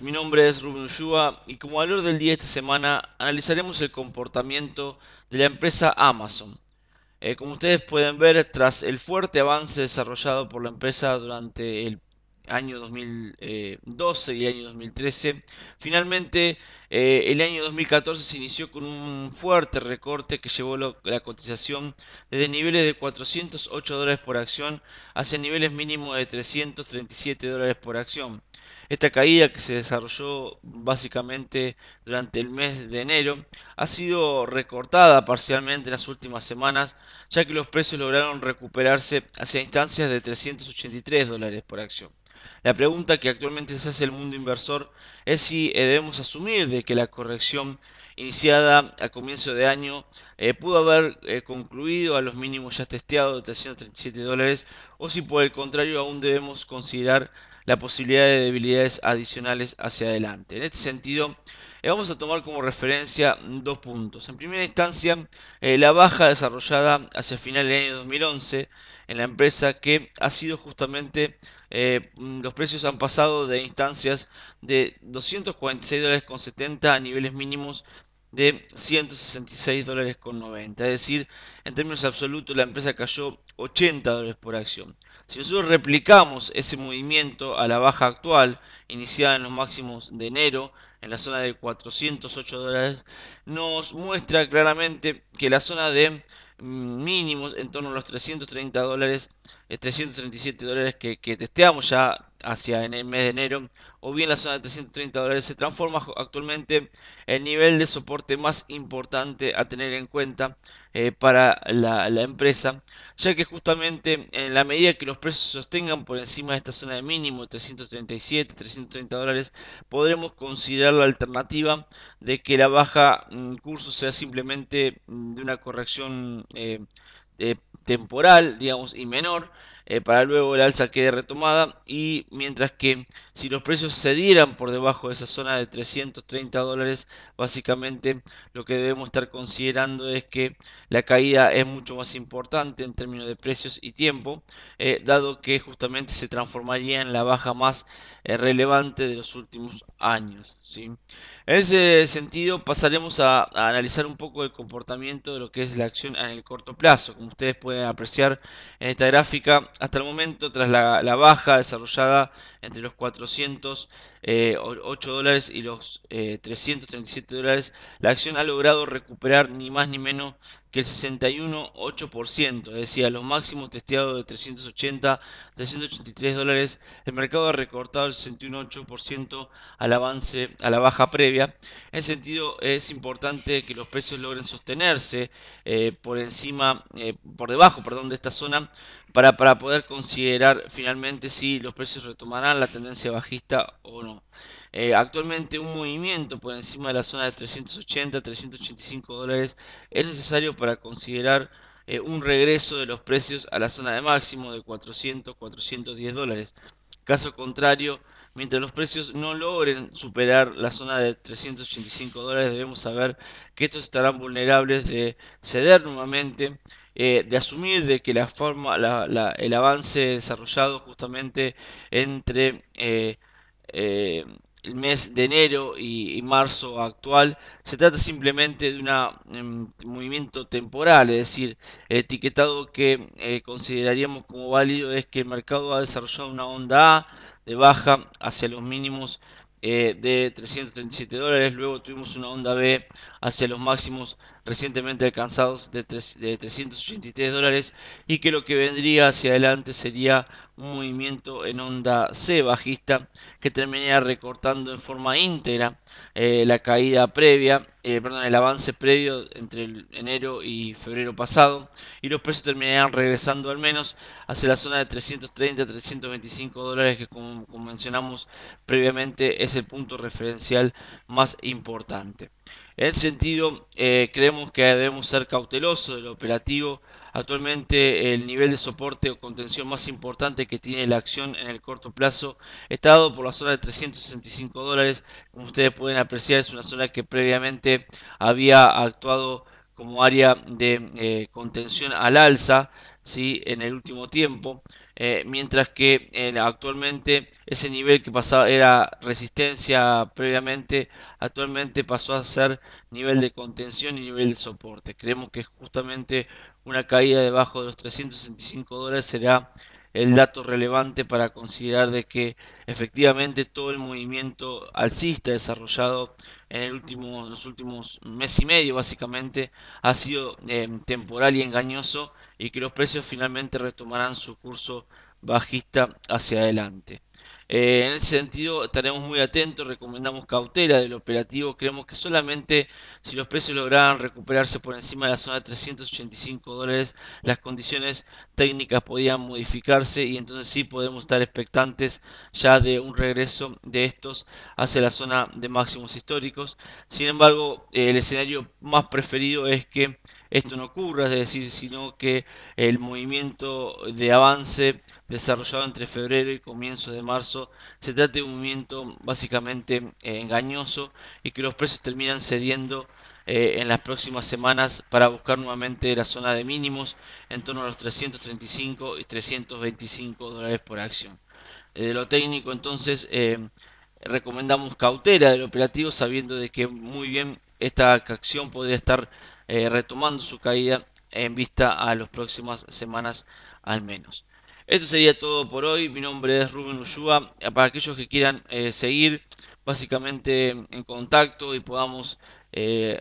mi nombre es Rubén Ushua y como valor del día de esta semana analizaremos el comportamiento de la empresa Amazon. Eh, como ustedes pueden ver, tras el fuerte avance desarrollado por la empresa durante el año 2012 eh, y eh, el año 2013, finalmente el año 2014 se inició con un fuerte recorte que llevó la cotización desde niveles de 408 dólares por acción hacia niveles mínimos de 337 dólares por acción. Esta caída que se desarrolló básicamente durante el mes de enero ha sido recortada parcialmente en las últimas semanas, ya que los precios lograron recuperarse hacia instancias de 383 dólares por acción. La pregunta que actualmente se hace el mundo inversor es si eh, debemos asumir de que la corrección iniciada a comienzo de año eh, pudo haber eh, concluido a los mínimos ya testeados de 337 dólares o si por el contrario aún debemos considerar la posibilidad de debilidades adicionales hacia adelante. En este sentido, eh, vamos a tomar como referencia dos puntos. En primera instancia, eh, la baja desarrollada hacia final del año 2011 en la empresa que ha sido justamente eh, mm, los precios han pasado de instancias de 246 dólares con a niveles mínimos de 166 dólares con Es decir, en términos absolutos la empresa cayó 80 dólares por acción. Si nosotros replicamos ese movimiento a la baja actual, iniciada en los máximos de enero, en la zona de 408 dólares, nos muestra claramente que la zona de mínimos en torno a los 330 dólares, 337 eh, dólares que, que testeamos ya hacia en el mes de enero o bien la zona de 330 dólares se transforma actualmente el nivel de soporte más importante a tener en cuenta eh, para la, empresa ya que justamente en la medida que los precios sostengan por encima de esta zona de mínimo 337 330 dólares podremos considerar la alternativa de que la baja en mm, curso sea simplemente mm, de una corrección eh, temporal digamos y menor eh, para luego el alza quede retomada y mientras que si los precios se dieran por debajo de esa zona de 330 dólares básicamente lo que debemos estar considerando es que la caída es mucho más importante en términos de precios y tiempo, eh, dado que justamente se transformaría en la baja más eh, relevante de los últimos años. En ese sentido, pasaremos a, analizar un poco el comportamiento de lo que es la acción en el corto plazo. Como ustedes pueden apreciar en esta gráfica, hasta el momento, tras la, la baja desarrollada entre los 400 8 eh, dólares y los eh, 337 dólares, la acción ha logrado recuperar ni más ni menos que el 61,8%, es decir, a los máximos testeados de 380, 383 dólares, el mercado ha recortado el 61,8% al avance, a la baja previa. En sentido, es importante que los precios logren sostenerse eh, por encima, eh, por debajo, perdón, de esta zona para, para poder considerar finalmente si los precios retomarán la tendencia bajista o no. Eh, actualmente un movimiento por encima de la zona de 380, 385 dólares es necesario para considerar eh, un regreso de los precios a la zona de máximo de 400, 410 dólares. Caso contrario, mientras los precios no logren superar la zona de 385 dólares, debemos saber que estos estarán vulnerables de ceder nuevamente, eh, de asumir de que la forma, el avance desarrollado justamente entre el mes de enero y, marzo actual, se trata simplemente de un em, movimiento temporal, es decir, el etiquetado que eh, consideraríamos como válido es que el mercado ha desarrollado una onda A de baja hacia los mínimos eh, de 337 dólares, luego tuvimos una onda B hacia los máximos recientemente alcanzados de, de 383 dólares y que lo que vendría hacia adelante sería un movimiento en onda C bajista que terminaría recortando en forma íntegra eh, la caída previa, eh, el avance previo entre enero y febrero pasado y los precios terminarían regresando al menos hacia la zona de 330 325 dólares que como mencionamos previamente es el punto referencial más importante. En ese sentido, eh, creemos que debemos ser cautelosos del operativo. Actualmente el nivel de soporte o contención más importante que tiene la acción en el corto plazo está dado por la zona de 365 dólares. Como ustedes pueden apreciar, es una zona que previamente había actuado como área de eh, contención al alza en el último tiempo. Eh, mientras que eh, actualmente ese nivel que pasaba era resistencia previamente, actualmente pasó a ser nivel de contención y nivel de soporte. Creemos que justamente una caída debajo de los 365 dólares será el dato relevante para considerar de que efectivamente todo el movimiento alcista desarrollado en, el último, los últimos mes y medio básicamente ha sido eh, temporal y engañoso y que los precios finalmente retomarán su curso bajista hacia adelante. Eh, en ese sentido estaremos muy atentos, recomendamos cautela del operativo, creemos que solamente si los precios lograran recuperarse por encima de la zona de 385 dólares, las condiciones técnicas podían modificarse y entonces sí podemos estar expectantes ya de un regreso de estos hacia la zona de máximos históricos. Sin embargo, el escenario más preferido es que esto no ocurra, es decir, sino que el movimiento de avance desarrollado entre febrero y comienzo de marzo se trata de un movimiento básicamente eh, engañoso y que los precios terminan cediendo eh, en las próximas semanas para buscar nuevamente la zona de mínimos en torno a los 335 y 325 dólares por acción. Eh, de lo técnico entonces recomendamos cautela del operativo sabiendo de que muy bien esta acción podría estar eh, retomando su caída en vista a las próximas semanas al menos. Esto sería todo por hoy. Mi nombre es Rubén Ulloa. Para aquellos que quieran eh, seguir básicamente en contacto y podamos eh,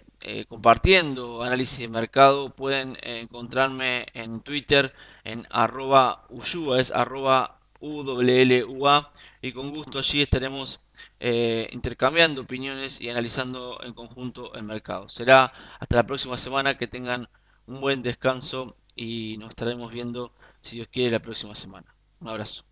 compartiendo análisis de mercado, pueden encontrarme en Twitter en arroba Ushua, es arroba UWLUA y con gusto allí estaremos eh, intercambiando opiniones y analizando en conjunto el mercado. Será hasta la próxima semana que tengan un buen descanso y nos estaremos viendo, si Dios quiere, la próxima semana. Un abrazo.